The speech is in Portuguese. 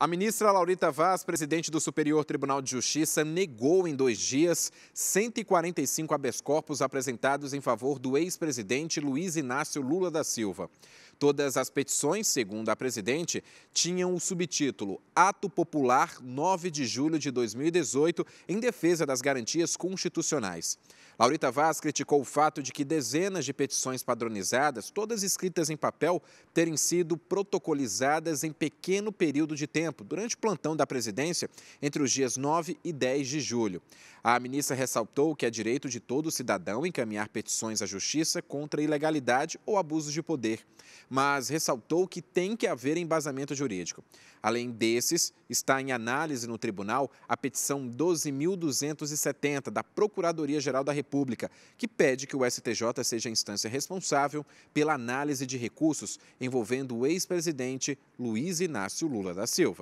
A ministra Laurita Vaz, presidente do Superior Tribunal de Justiça, negou em dois dias 145 habeas corpus apresentados em favor do ex-presidente Luiz Inácio Lula da Silva. Todas as petições, segundo a presidente, tinham o subtítulo Ato Popular 9 de julho de 2018 em defesa das garantias constitucionais. Laurita Vaz criticou o fato de que dezenas de petições padronizadas, todas escritas em papel, terem sido protocolizadas em pequeno período de tempo tempo, durante o plantão da presidência, entre os dias 9 e 10 de julho. A ministra ressaltou que é direito de todo cidadão encaminhar petições à justiça contra ilegalidade ou abuso de poder, mas ressaltou que tem que haver embasamento jurídico. Além desses, está em análise no tribunal a petição 12.270 da Procuradoria-Geral da República, que pede que o STJ seja a instância responsável pela análise de recursos envolvendo o ex-presidente Luiz Inácio Lula da Silva.